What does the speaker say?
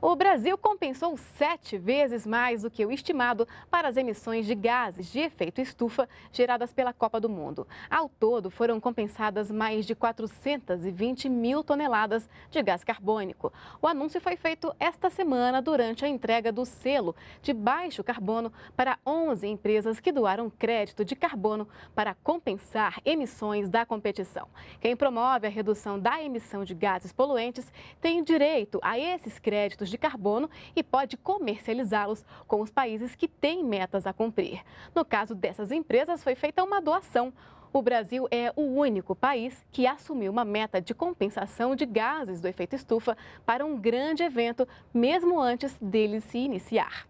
O Brasil compensou sete vezes mais do que o estimado para as emissões de gases de efeito estufa geradas pela Copa do Mundo. Ao todo, foram compensadas mais de 420 mil toneladas de gás carbônico. O anúncio foi feito esta semana durante a entrega do selo de baixo carbono para 11 empresas que doaram crédito de carbono para compensar emissões da competição. Quem promove a redução da emissão de gases poluentes tem direito a esses créditos de carbono e pode comercializá-los com os países que têm metas a cumprir. No caso dessas empresas, foi feita uma doação. O Brasil é o único país que assumiu uma meta de compensação de gases do efeito estufa para um grande evento, mesmo antes dele se iniciar.